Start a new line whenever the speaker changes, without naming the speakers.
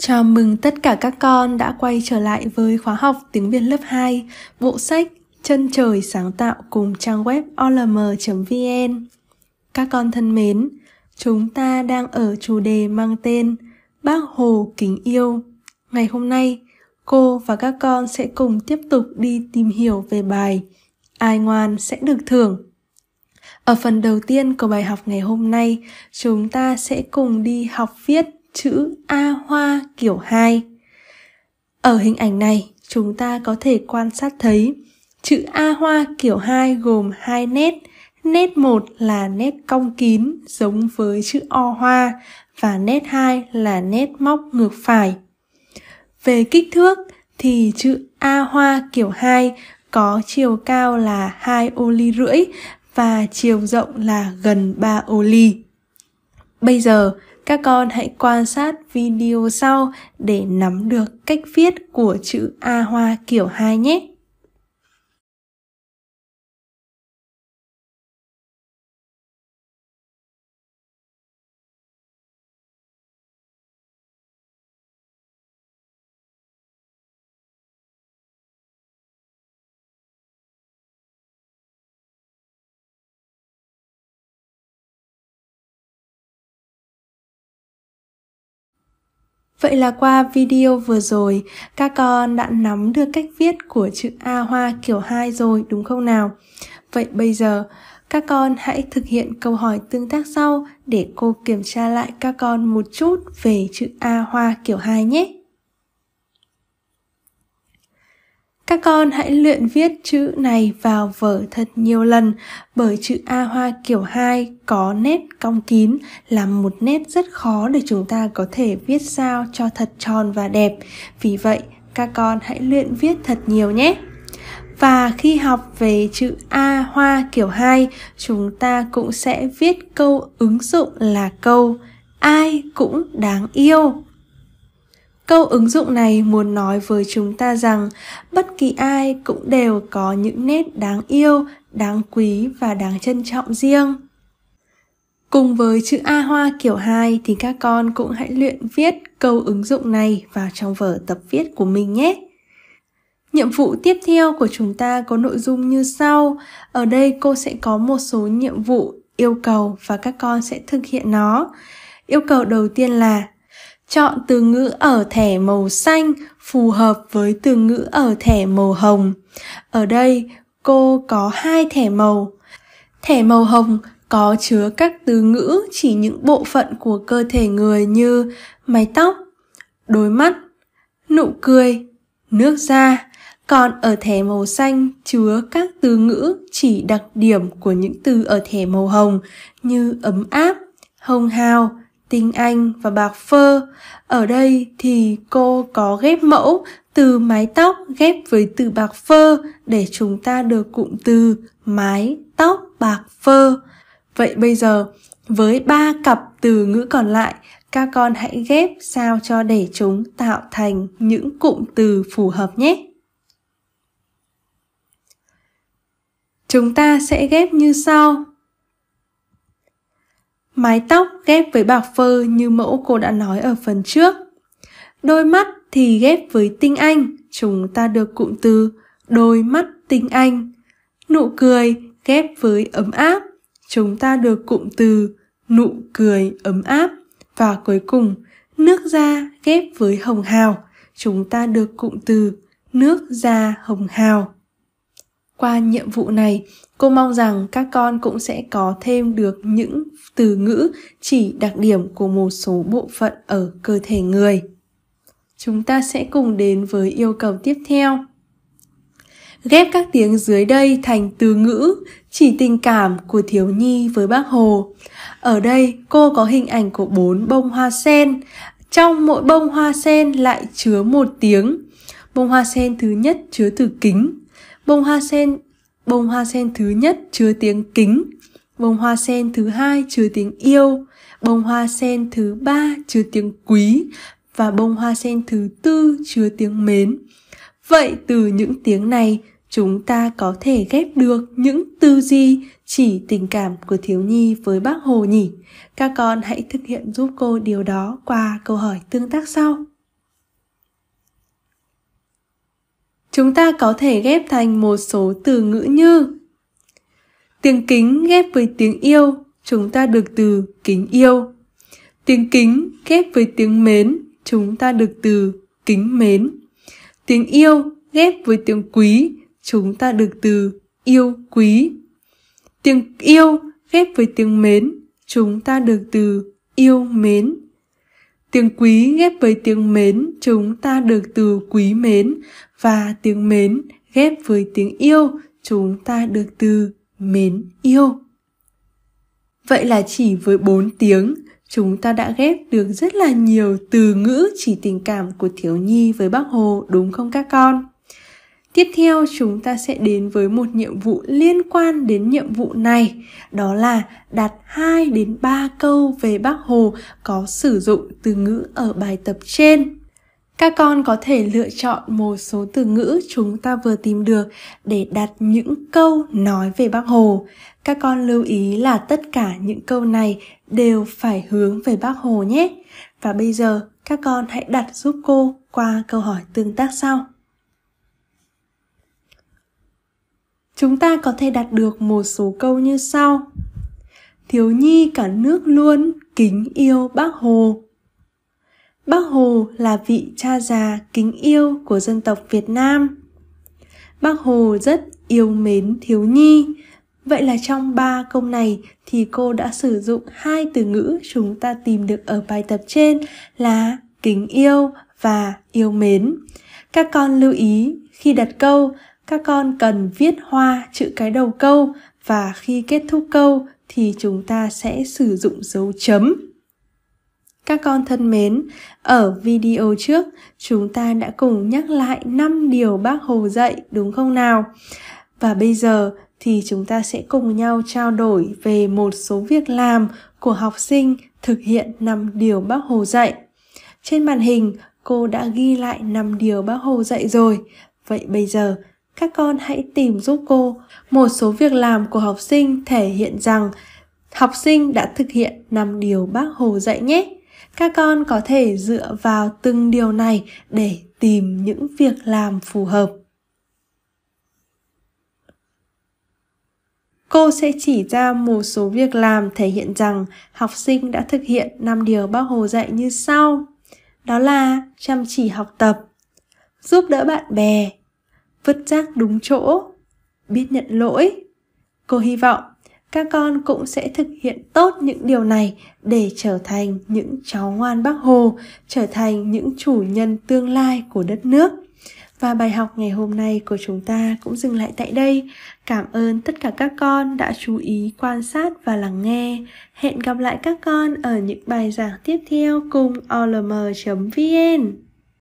Chào mừng tất cả các con đã quay trở lại với khóa học tiếng Việt lớp 2, bộ sách Chân trời sáng tạo cùng trang web olm.vn. Các con thân mến, chúng ta đang ở chủ đề mang tên Bác Hồ kính yêu. Ngày hôm nay, cô và các con sẽ cùng tiếp tục đi tìm hiểu về bài Ai ngoan sẽ được thưởng ở phần đầu tiên của bài học ngày hôm nay, chúng ta sẽ cùng đi học viết chữ A hoa kiểu 2. Ở hình ảnh này, chúng ta có thể quan sát thấy chữ A hoa kiểu 2 gồm hai nét. Nét 1 là nét cong kín giống với chữ O hoa và nét 2 là nét móc ngược phải. Về kích thước thì chữ A hoa kiểu 2 có chiều cao là 2 ô ly rưỡi và chiều rộng là gần 3 ô ly. Bây giờ các con hãy quan sát video sau để nắm được cách viết của chữ A hoa kiểu 2 nhé. Vậy là qua video vừa rồi, các con đã nắm được cách viết của chữ A hoa kiểu 2 rồi đúng không nào? Vậy bây giờ, các con hãy thực hiện câu hỏi tương tác sau để cô kiểm tra lại các con một chút về chữ A hoa kiểu 2 nhé. Các con hãy luyện viết chữ này vào vở thật nhiều lần bởi chữ A hoa kiểu 2 có nét cong kín là một nét rất khó để chúng ta có thể viết sao cho thật tròn và đẹp. Vì vậy, các con hãy luyện viết thật nhiều nhé. Và khi học về chữ A hoa kiểu 2, chúng ta cũng sẽ viết câu ứng dụng là câu ai cũng đáng yêu Câu ứng dụng này muốn nói với chúng ta rằng bất kỳ ai cũng đều có những nét đáng yêu, đáng quý và đáng trân trọng riêng. Cùng với chữ A hoa kiểu hai thì các con cũng hãy luyện viết câu ứng dụng này vào trong vở tập viết của mình nhé. Nhiệm vụ tiếp theo của chúng ta có nội dung như sau. Ở đây cô sẽ có một số nhiệm vụ, yêu cầu và các con sẽ thực hiện nó. Yêu cầu đầu tiên là Chọn từ ngữ ở thẻ màu xanh phù hợp với từ ngữ ở thẻ màu hồng. Ở đây, cô có hai thẻ màu. Thẻ màu hồng có chứa các từ ngữ chỉ những bộ phận của cơ thể người như mái tóc, đôi mắt, nụ cười, nước da. Còn ở thẻ màu xanh chứa các từ ngữ chỉ đặc điểm của những từ ở thẻ màu hồng như ấm áp, hông hào, tiếng Anh và bạc phơ. Ở đây thì cô có ghép mẫu từ mái tóc ghép với từ bạc phơ để chúng ta được cụm từ mái tóc bạc phơ. Vậy bây giờ với ba cặp từ ngữ còn lại, các con hãy ghép sao cho để chúng tạo thành những cụm từ phù hợp nhé. Chúng ta sẽ ghép như sau mái tóc ghép với bạc phơ như mẫu cô đã nói ở phần trước. Đôi mắt thì ghép với tinh anh, chúng ta được cụm từ đôi mắt tinh anh. Nụ cười ghép với ấm áp, chúng ta được cụm từ nụ cười ấm áp. Và cuối cùng, nước da ghép với hồng hào, chúng ta được cụm từ nước da hồng hào qua nhiệm vụ này cô mong rằng các con cũng sẽ có thêm được những từ ngữ chỉ đặc điểm của một số bộ phận ở cơ thể người chúng ta sẽ cùng đến với yêu cầu tiếp theo ghép các tiếng dưới đây thành từ ngữ chỉ tình cảm của thiếu nhi với bác hồ ở đây cô có hình ảnh của bốn bông hoa sen trong mỗi bông hoa sen lại chứa một tiếng bông hoa sen thứ nhất chứa từ kính Bông hoa sen Bông hoa sen thứ nhất chứa tiếng kính Bông hoa sen thứ hai chứa tiếng yêu Bông hoa sen thứ ba chứa tiếng quý Và bông hoa sen thứ tư chứa tiếng mến Vậy từ những tiếng này chúng ta có thể ghép được những tư duy chỉ tình cảm của thiếu nhi với bác Hồ nhỉ? Các con hãy thực hiện giúp cô điều đó qua câu hỏi tương tác sau. chúng ta có thể ghép thành một số từ ngữ như tiếng kính ghép với tiếng yêu chúng ta được từ kính yêu tiếng kính ghép với tiếng mến chúng ta được từ kính mến tiếng yêu ghép với tiếng quý chúng ta được từ yêu quý tiếng yêu ghép với tiếng mến chúng ta được từ yêu mến tiếng quý ghép với tiếng mến chúng ta được từ quý mến và tiếng mến ghép với tiếng yêu chúng ta được từ mến yêu. Vậy là chỉ với bốn tiếng, chúng ta đã ghép được rất là nhiều từ ngữ chỉ tình cảm của thiếu nhi với bác Hồ đúng không các con? Tiếp theo chúng ta sẽ đến với một nhiệm vụ liên quan đến nhiệm vụ này, đó là đặt 2 đến 3 câu về Bác Hồ có sử dụng từ ngữ ở bài tập trên các con có thể lựa chọn một số từ ngữ chúng ta vừa tìm được để đặt những câu nói về bác hồ các con lưu ý là tất cả những câu này đều phải hướng về bác hồ nhé và bây giờ các con hãy đặt giúp cô qua câu hỏi tương tác sau chúng ta có thể đặt được một số câu như sau thiếu nhi cả nước luôn kính yêu bác hồ Bác Hồ là vị cha già kính yêu của dân tộc Việt Nam. Bác Hồ rất yêu mến thiếu nhi. Vậy là trong ba câu này thì cô đã sử dụng hai từ ngữ chúng ta tìm được ở bài tập trên là kính yêu và yêu mến. Các con lưu ý khi đặt câu, các con cần viết hoa chữ cái đầu câu và khi kết thúc câu thì chúng ta sẽ sử dụng dấu chấm các con thân mến, ở video trước chúng ta đã cùng nhắc lại 5 điều bác Hồ dạy đúng không nào? Và bây giờ thì chúng ta sẽ cùng nhau trao đổi về một số việc làm của học sinh thực hiện 5 điều bác Hồ dạy. Trên màn hình, cô đã ghi lại 5 điều bác Hồ dạy rồi. Vậy bây giờ, các con hãy tìm giúp cô một số việc làm của học sinh thể hiện rằng học sinh đã thực hiện 5 điều bác Hồ dạy nhé các con có thể dựa vào từng điều này để tìm những việc làm phù hợp Cô sẽ chỉ ra một số việc làm thể hiện rằng học sinh đã thực hiện năm điều bác Hồ dạy như sau. Đó là chăm chỉ học tập, giúp đỡ bạn bè, vứt rác đúng chỗ, biết nhận lỗi. Cô hy vọng các con cũng sẽ thực hiện tốt những điều này để trở thành những cháu ngoan bác hồ trở thành những chủ nhân tương lai của đất nước và bài học ngày hôm nay của chúng ta cũng dừng lại tại đây cảm ơn tất cả các con đã chú ý quan sát và lắng nghe hẹn gặp lại các con ở những bài giảng tiếp theo cùng olm vn